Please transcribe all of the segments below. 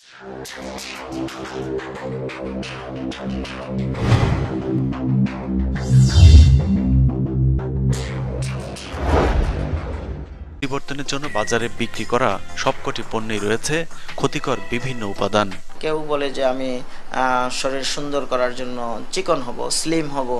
পরিবর্তনের জন্য বাজারে বিক্রি করা সবকটি পণ্যই রয়েছে ক্ষতিকর বিভিন্ন উপাদান কেউ বলে যে আমি শরীর সুন্দর করার জন্য চিকন হব স্লিম হব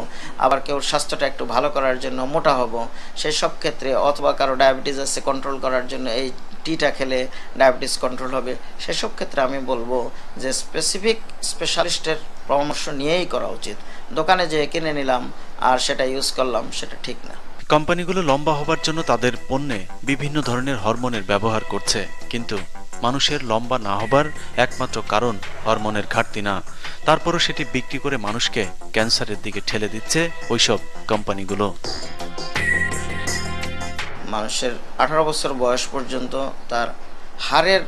আবার কেউ স্বাস্থ্যটা একটু ভালো করার জন্য মোটা হব সেই সব ক্ষেত্রে অথবা কারো ডায়াবেটিস আছে কন্ট্রোল করার জন্য এই টিটা খেলে ডায়াবেটিস কন্ট্রোল হবে সেসব ক্ষেত্রে আমি বলবো যে স্পেসিফিক স্পেশালিস্টের পরামর্শ নিয়েই করা উচিত দোকানে যেয়ে কিনে নিলাম আর সেটা ইউজ করলাম সেটা ঠিক না কোম্পানিগুলো লম্বা হবার জন্য তাদের পণ্যে বিভিন্ন ধরনের হরমোনের ব্যবহার করছে কিন্তু মানুষের লম্বা না হবার একমাত্র কারণ হরমোনের ঘাটতি না তারপরও সেটি বিক্রি করে মানুষকে ক্যান্সারের দিকে ঠেলে দিচ্ছে ওইসব কোম্পানিগুলো মানুষের আঠারো বছর বয়স পর্যন্ত তার হারের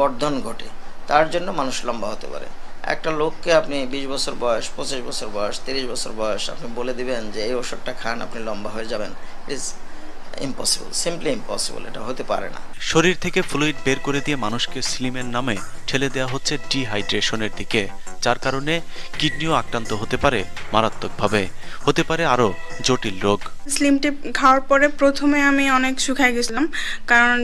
বর্ধন ঘটে তার জন্য মানুষ লম্বা হতে পারে একটা লোককে আপনি বিশ বছর বয়স পঁচিশ বছর বয়স তিরিশ বছর বয়স আপনি বলে দিবেন যে এই ওষুধটা খান আপনি লম্বা হয়ে যাবেন ইজ ইম্পসিবল সিম্পলি ইম্পসিবল এটা হতে পারে না শরীর থেকে ফ্লুইড বের করে দিয়ে মানুষকে স্লিমের নামে ঠেলে দেওয়া হচ্ছে ডিহাইড্রেশনের দিকে যার কারণে কিডনিও আক্রান্ত হতে পারে মারাত্মকভাবে হতে পারে আরও জটিল রোগ স্লিম টি খাওয়ার পরে প্রথমে আমি অনেক শুকায় গেছিলাম কারণ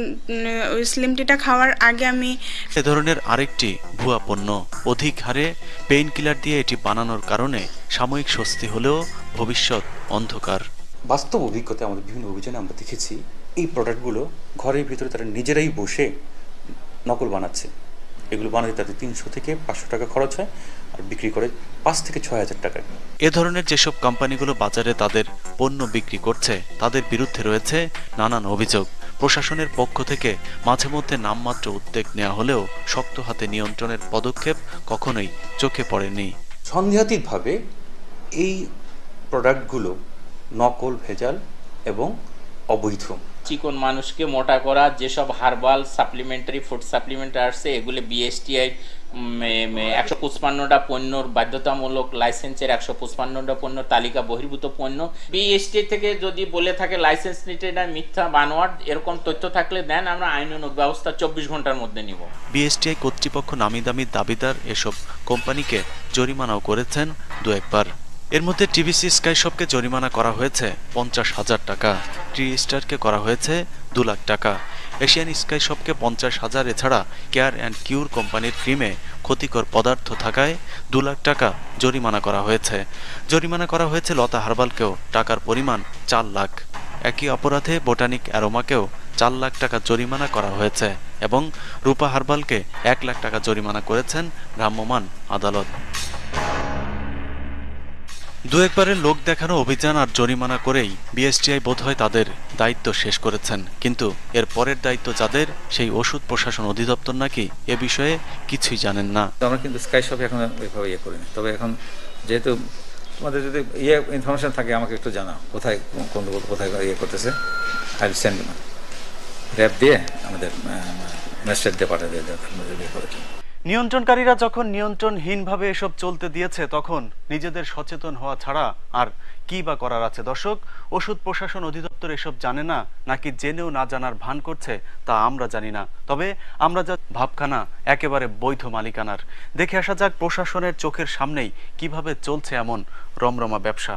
ওই স্লিম টিটা খাওয়ার আগে আমি এ ধরনের আরেকটি ভুয়া পণ্য অধিক হারে পেইন কিলার দিয়ে এটি বানানোর কারণে সাময়িক স্বস্তি হলেও ভবিষ্যৎ অন্ধকার বাস্তব অভিজ্ঞতা আমাদের বিভিন্ন অভিযানে আমরা দেখেছি এই প্রোডাক্টগুলো ঘরের ভিতরে তারা নিজেরাই বসে নকল বানাচ্ছে এগুলো বানাতে তাদের তিনশো থেকে পাঁচশো টাকা খরচ হয় আর বিক্রি করে পাঁচ থেকে ছয় হাজার টাকায় এ ধরনের যেসব কোম্পানিগুলো বাজারে তাদের পণ্য বিক্রি করছে তাদের বিরুদ্ধে রয়েছে নানান অভিযোগ প্রশাসনের পক্ষ থেকে মাঝে মধ্যে নামমাত্র উদ্যোগ নেওয়া হলেও শক্ত হাতে নিয়ন্ত্রণের পদক্ষেপ কখনোই চোখে পড়েনি সন্দেহাতীতভাবে এই প্রোডাক্টগুলো নকল ভেজাল এবং অবৈধ চিকন মানুষকে মোটা করা যেসব হার্বাল সাপ্লিমেন্টারি ফুড সাপ্লিমেন্ট আসছে এগুলো বিএসটিআই একশো পুষ্পান্নটা পণ্যর বাধ্যতামূলক লাইসেন্সের একশো পুষ্পান্নটা পণ্য তালিকা বহির্ভূত পণ্য বিএসটি থেকে যদি বলে থাকে লাইসেন্স নিতে না মিথ্যা বানোয়াট এরকম তথ্য থাকলে দেন আমরা আইন অনুক ব্যবস্থা চব্বিশ ঘন্টার মধ্যে নিব বিএসটিআই কর্তৃপক্ষ নামি দামি দাবিদার এসব কোম্পানিকে জরিমানাও করেছেন দু একবার এর মধ্যে টিভিসি স্কাই সবকে জরিমানা করা হয়েছে পঞ্চাশ হাজার টাকা থ্রি স্টারকে করা হয়েছে দু লাখ টাকা এশিয়ান স্কাই শপকে পঞ্চাশ হাজার এছাড়া কেয়ার অ্যান্ড কিউর কোম্পানির ক্রিমে ক্ষতিকর পদার্থ থাকায় দু লাখ টাকা জরিমানা করা হয়েছে জরিমানা করা হয়েছে লতা হারবালকেও টাকার পরিমাণ চার লাখ একই অপরাধে বোটানিক অ্যারোমাকেও চার লাখ টাকা জরিমানা করা হয়েছে এবং রূপা হারবালকে এক লাখ টাকা জরিমানা করেছেন ভ্রাম্যমাণ আদালত দু একবারের লোক দেখানো অভিযান আর জরিমানা করেই বিএসটিআই বোধহয় তাদের দায়িত্ব শেষ করেছেন কিন্তু এর পরের দায়িত্ব যাদের সেই ওষুধ প্রশাসন অধিদপ্তর নাকি এ বিষয়ে কিছুই জানেন না আমরা কিন্তু স্কাইশপ এখন এভাবে ইয়ে করিনি তবে এখন যেহেতু তোমাদের যদি ইয়ে ইনফরমেশন থাকে আমাকে একটু জানা কোথায় কোন কোথায় ইয়ে করতেছে আই উইল সেন্ড র্যাপ দিয়ে আমাদের ম্যাজিস্ট্রেট দিয়ে পাঠিয়ে ইয়ে করেছে নিয়ন্ত্রণকারীরা যখন নিয়ন্ত্রণহীনভাবে এসব চলতে দিয়েছে তখন নিজেদের সচেতন হওয়া ছাড়া আর কি বা করার আছে দর্শক ওষুধ প্রশাসন অধিদপ্তর এসব জানে না নাকি জেনেও না জানার ভান করছে তা আমরা জানি না তবে আমরা যা ভাবখানা একেবারে বৈধ মালিকানার দেখে আসা যাক প্রশাসনের চোখের সামনেই কিভাবে চলছে এমন রমরমা ব্যবসা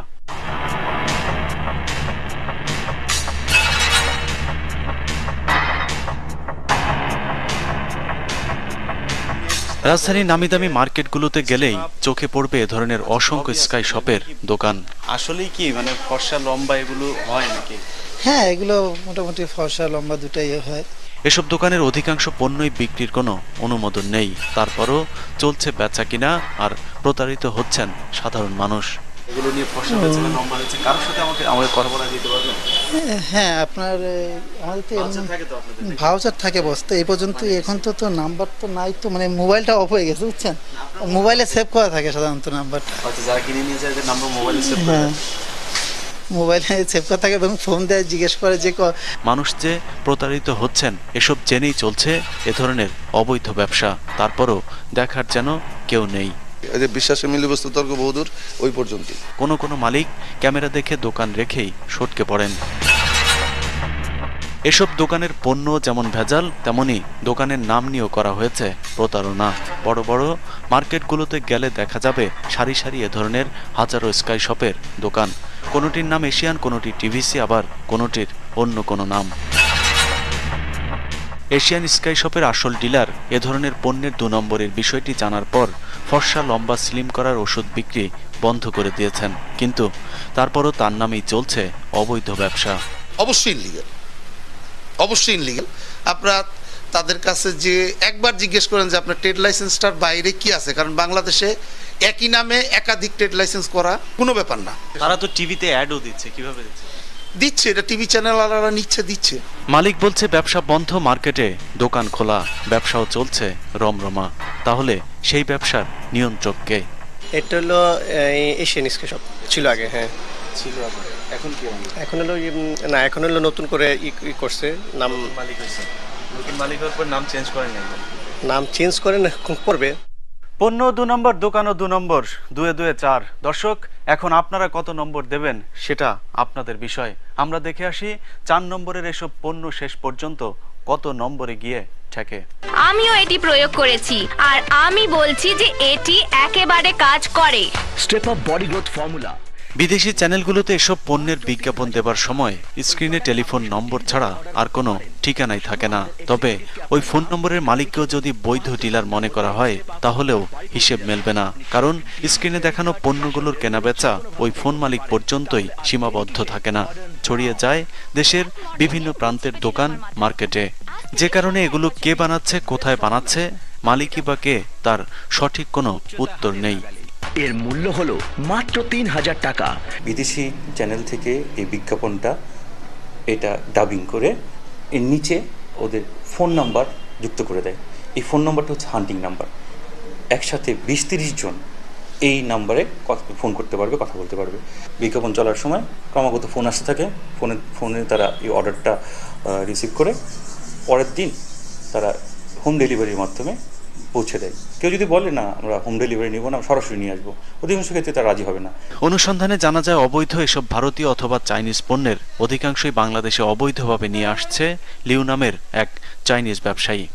রাজধানীর নামি দামি মার্কেটগুলোতে গেলেই চোখে পড়বে এ ধরনের অসংখ্য স্কাই শপের দোকান আসলেই কি মানে ফর্সা লম্বা এগুলো হয় নাকি হ্যাঁ এগুলো মোটামুটি ফর্সা লম্বা দুটাই হয় এসব দোকানের অধিকাংশ পণ্যই বিক্রির কোনো অনুমোদন নেই তারপরও চলছে বেচা কিনা আর প্রতারিত হচ্ছেন সাধারণ মানুষ এগুলো নিয়ে ফসল বেচাকেনা লম্বা হয়েছে কারোর সাথে আমাকে আমাকে কথা বলা দিতে পারবেন হ্যাঁ, হ্যাঁ আপনার আমাদের তো ভাউচার থাকে বস এই পর্যন্ত এখন তো তো নাম্বার তো নাই তো মানে মোবাইলটা অফ হয়ে গেছে বুঝছেন মোবাইলে সেভ করা থাকে সাধারণত নাম্বারটা আচ্ছা যারা কিনে নিয়ে যায় নাম্বার মোবাইলে সেভ করা মোবাইলে সেভ করা থাকে এবং ফোন দেয় জিজ্ঞেস করে যে মানুষ যে প্রতারিত হচ্ছেন এসব জেনেই চলছে এ ধরনের অবৈধ ব্যবসা তারপরও দেখার যেন কেউ নেই যে বিশ্বাসে মিলে বস্তু তর্ক বহুদূর ওই পর্যন্ত কোনো কোনো মালিক ক্যামেরা দেখে দোকান রেখেই সটকে পড়েন এসব দোকানের পণ্য যেমন ভেজাল তেমনি দোকানের নাম নিয়েও করা হয়েছে প্রতারণা বড় বড় মার্কেটগুলোতে গেলে দেখা যাবে সারি সারি এ ধরনের হাজারো স্কাই শপের দোকান কোনোটির নাম এশিয়ান কোনোটি টিভিসি আবার কোনোটির অন্য কোনো নাম এশিয়ান স্কাই শপের আসল ডিলার এ ধরনের পণ্যের দু নম্বরের বিষয়টি জানার পর ফর্সা লম্বা স্লিম করার ওষুধ বিক্রি বন্ধ করে দিয়েছেন কিন্তু তারপরও তার নামেই চলছে অবৈধ ব্যবসা অবশ্যই ইনলিগেল অবশ্যই ইনলিগেল আপনারা তাদের কাছে যে একবার জিজ্ঞেস করেন যে আপনার ট্রেড লাইসেন্সটার বাইরে কি আছে কারণ বাংলাদেশে একই নামে একাধিক ট্রেড লাইসেন্স করা কোনো ব্যাপার না তারা তো টিভিতে অ্যাডও দিচ্ছে কিভাবে দিচ্ছে দিচ্ছে এটা টিভি চ্যানেল আলারা নিচ্ছে দিচ্ছে মালিক বলছে ব্যবসা বন্ধ মার্কেটে দোকান খোলা ব্যবসাও চলছে রমরমা তাহলে সেই ব্যবসার নিয়ন্ত্রক কে এটা হলো এশিয়ান স্কুল সব ছিল আগে হ্যাঁ ছিল এখন কি এখন হলো না এখন হলো নতুন করে ই করছে নাম মালিক হয়েছে নতুন মালিক হওয়ার পর নাম চেঞ্জ করেন নাই নাম চেঞ্জ করেন করবে পণ্য দু নম্বর দোকানও দু নম্বর দুয়ে দুয়ে চার দর্শক এখন আপনারা কত নম্বর দেবেন সেটা আপনাদের বিষয় আমরা দেখে আসি চার নম্বরের এসব পণ্য শেষ পর্যন্ত কত নম্বরে গিয়ে ঠেকে আমিও এটি প্রয়োগ করেছি আর আমি বলছি যে এটি একেবারে কাজ করে step up body growth formula বিদেশি চ্যানেলগুলোতে এসব পণ্যের বিজ্ঞাপন দেবার সময় স্ক্রিনে টেলিফোন নম্বর ছাড়া আর কোনো ঠিকানাই থাকে না তবে ওই ফোন নম্বরের মালিককেও যদি বৈধ ডিলার মনে করা হয় তাহলেও হিসেব মেলবে না কারণ স্ক্রিনে দেখানো পণ্যগুলোর কেনাবেচা ওই ফোন মালিক পর্যন্তই সীমাবদ্ধ থাকে না ছড়িয়ে যায় দেশের বিভিন্ন প্রান্তের দোকান মার্কেটে যে কারণে এগুলো কে বানাচ্ছে কোথায় বানাচ্ছে মালিকই বা কে তার সঠিক কোনো উত্তর নেই এর মূল্য হলো মাত্র তিন হাজার টাকা বিদেশি চ্যানেল থেকে এই বিজ্ঞাপনটা এটা ডাবিং করে এর নিচে ওদের ফোন নাম্বার যুক্ত করে দেয় এই ফোন নাম্বারটা হচ্ছে হান্টিং নাম্বার একসাথে বিশ তিরিশ জন এই নাম্বারে ফোন করতে পারবে কথা বলতে পারবে বিজ্ঞাপন চলার সময় ক্রমাগত ফোন আসতে থাকে ফোনে ফোনে তারা এই অর্ডারটা রিসিভ করে পরের দিন তারা হোম ডেলিভারির মাধ্যমে পৌঁছে দেয় কেউ যদি বলে না আমরা হোম ডেলিভারি নিব না সরাসরি নিয়ে আসবো অধিকাংশ ক্ষেত্রে তারা রাজি হবে না অনুসন্ধানে জানা যায় অবৈধ এসব ভারতীয় অথবা চাইনিজ পণ্যের অধিকাংশই বাংলাদেশে অবৈধভাবে নিয়ে আসছে লিউ নামের এক চাইনিজ ব্যবসায়ী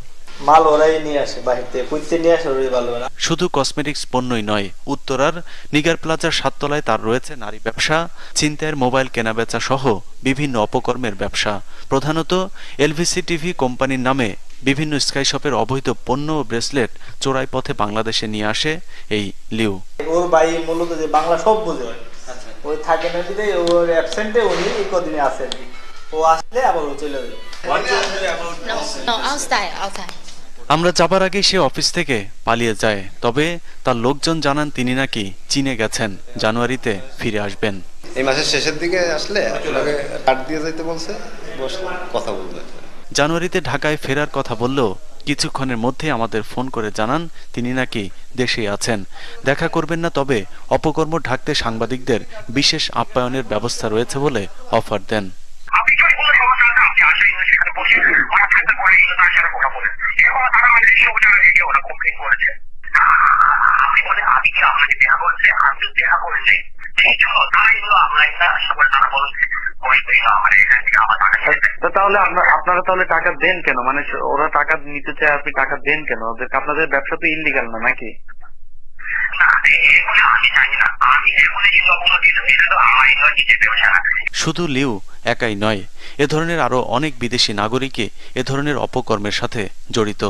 মাল ওরাই নিয়ে আসে বাহির থেকে পুঁততে নিয়ে আসে ওরাই ভালো না শুধু কসমেটিক্স পণ্যই নয় উত্তরার নিগার প্লাজার সাততলায় তার রয়েছে নারী ব্যবসা চিন্তায়ের মোবাইল কেনাবেচা সহ বিভিন্ন অপকর্মের ব্যবসা প্রধানত এলভিসি টিভি কোম্পানির নামে বিভিন্ন স্কাই শপের অবৈধ পণ্য ও ব্রেসলেট চোরাই পথে বাংলাদেশে নিয়ে আসে এই লিউ ওর ভাই মূলত যে বাংলা সব বোঝে ওই থাকে না ওর অ্যাবসেন্টে উনি এই কদিনে আসেন ও আসলে আবার ও চলে যাবে আমরা যাবার আগে সে অফিস থেকে পালিয়ে যায় তবে তার লোকজন জানান তিনি নাকি চীনে গেছেন জানুয়ারিতে ফিরে আসবেন এই মাসের শেষের দিকে আসলে আপনাকে কার্ড দিয়ে যাইতে বলছে বসে কথা বলবে জানুয়ারিতে ঢাকায় ফেরার কথা বললেও কিছুক্ষণের মধ্যে আমাদের ফোন করে জানান তিনি নাকি দেশে আছেন দেখা করবেন না তবে অপকর্ম ঢাকতে সাংবাদিকদের বিশেষ আপ্যায়নের ব্যবস্থা রয়েছে বলে অফার দেন তাহলে আপনারা তাহলে টাকা দেন কেন মানে ওরা টাকা নিতে চায় আপনি টাকা দেন কেন ওদের আপনাদের ব্যবসা তো ইলিগাল না নাকি শুধু লিউ একাই নয় এ ধরনের আরো অনেক বিদেশি নাগরিকে এ ধরনের অপকর্মের সাথে জড়িত